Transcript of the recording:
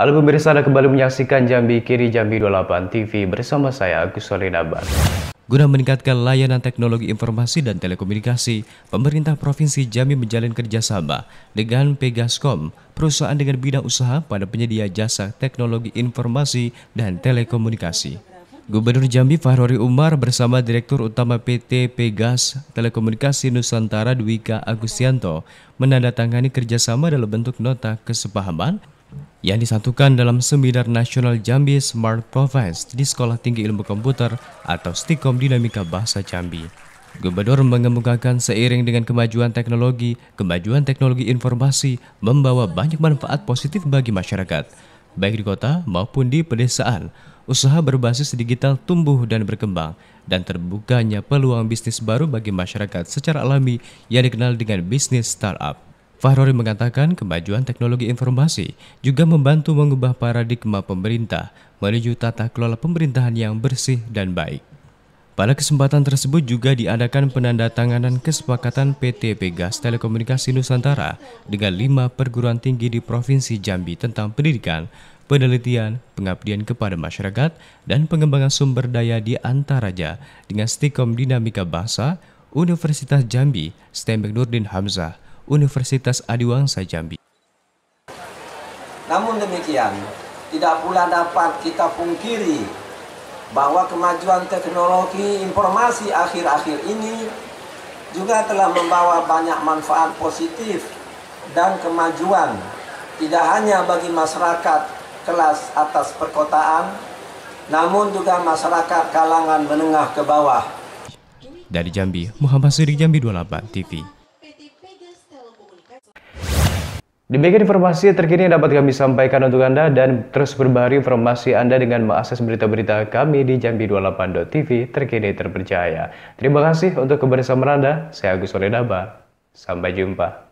Halo pemirsa, Anda kembali menyaksikan Jambi Kiri Jambi 28 TV bersama saya Agus Solinaban. Guna meningkatkan layanan teknologi informasi dan telekomunikasi, pemerintah Provinsi Jambi menjalin kerjasama dengan Pegascom, perusahaan dengan bidang usaha pada penyedia jasa teknologi informasi dan telekomunikasi. Gubernur Jambi Fahrori Umar bersama Direktur Utama PT Pegas Telekomunikasi Nusantara Dwika Agustianto menandatangani kerjasama dalam bentuk nota kesepahaman yang disatukan dalam Seminar Nasional Jambi Smart Province di Sekolah Tinggi Ilmu Komputer atau STIKOM Dinamika Bahasa Jambi. Gubernur mengemukakan seiring dengan kemajuan teknologi, kemajuan teknologi informasi membawa banyak manfaat positif bagi masyarakat, baik di kota maupun di pedesaan. Usaha berbasis digital tumbuh dan berkembang, dan terbukanya peluang bisnis baru bagi masyarakat secara alami yang dikenal dengan bisnis startup. Fahrori mengatakan kemajuan teknologi informasi juga membantu mengubah paradigma pemerintah menuju tata kelola pemerintahan yang bersih dan baik. Pada kesempatan tersebut juga diadakan penandatanganan kesepakatan PT Pegas Telekomunikasi Nusantara dengan lima perguruan tinggi di Provinsi Jambi tentang pendidikan, penelitian, pengabdian kepada masyarakat, dan pengembangan sumber daya di antaraja dengan Stikom Dinamika Bahasa Universitas Jambi, Stembek Nurdin Hamzah, Universitas Adiwangsa Jambi. Namun demikian, tidak pula dapat kita pungkiri bahwa kemajuan teknologi informasi akhir-akhir ini juga telah membawa banyak manfaat positif dan kemajuan tidak hanya bagi masyarakat kelas atas perkotaan namun juga masyarakat kalangan menengah ke bawah. Dari Jambi, Muhammad Sidik Jambi 28 TV. Demikian informasi terkini yang dapat kami sampaikan untuk Anda dan terus berbaru informasi Anda dengan mengakses berita-berita kami di jambi28.tv terkini terpercaya. Terima kasih untuk kebersamaan Anda. Saya Agus Oledaba. Sampai jumpa.